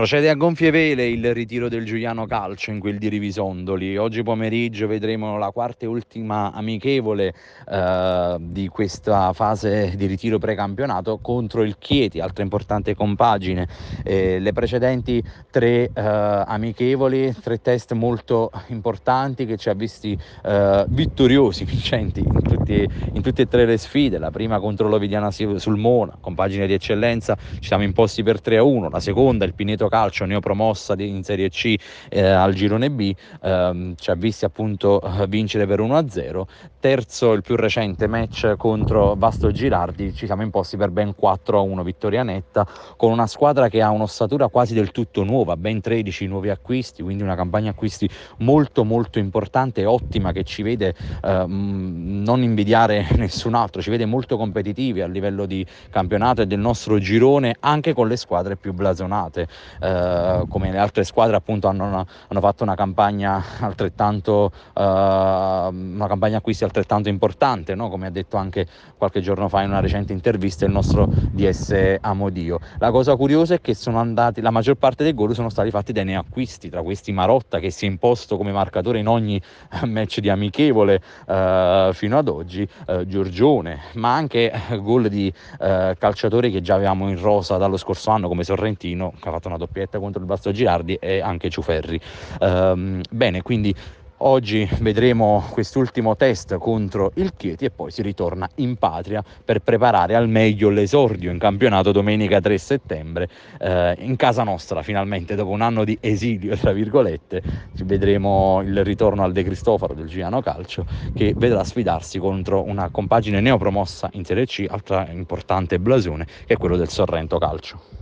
Procede a gonfie vele il ritiro del Giuliano Calcio in quel di Rivisondoli. Oggi pomeriggio vedremo la quarta e ultima amichevole eh, di questa fase di ritiro precampionato contro il Chieti, altra importante compagine. Eh, le precedenti tre eh, amichevoli, tre test molto importanti che ci ha visti eh, vittoriosi, vincenti in stati in tutte e tre le sfide, la prima contro l'Ovidiana sul Mona, compagine di eccellenza, ci siamo imposti per 3-1, la seconda il Pineto Calcio, neopromossa in Serie C eh, al girone B, ehm, ci ha visti appunto eh, vincere per 1-0, terzo il più recente match contro Vasto Girardi, ci siamo imposti per ben 4-1 vittoria netta, con una squadra che ha un'ossatura quasi del tutto nuova, ben 13 nuovi acquisti, quindi una campagna acquisti molto molto importante e ottima che ci vede ehm, non in invidiare nessun altro, ci vede molto competitivi a livello di campionato e del nostro girone anche con le squadre più blasonate, eh, come le altre squadre appunto hanno, una, hanno fatto una campagna altrettanto, eh, una campagna acquisti altrettanto importante, no? come ha detto anche qualche giorno fa in una recente intervista il nostro DS Amodio. La cosa curiosa è che sono andati, la maggior parte dei gol sono stati fatti dai neacquisti, tra questi Marotta che si è imposto come marcatore in ogni eh, match di amichevole eh, fino ad oggi Oraggi, eh, Giorgione, ma anche eh, gol di eh, calciatori che già avevamo in rosa dallo scorso anno come Sorrentino che ha fatto una doppietta contro il Basso Girardi e anche Ciuferri. Ehm, bene, quindi Oggi vedremo quest'ultimo test contro il Chieti e poi si ritorna in patria per preparare al meglio l'esordio in campionato domenica 3 settembre eh, in casa nostra finalmente dopo un anno di esilio tra virgolette vedremo il ritorno al De Cristoforo del Giano Calcio che vedrà sfidarsi contro una compagine neopromossa in Serie C altra importante blasone che è quello del Sorrento Calcio.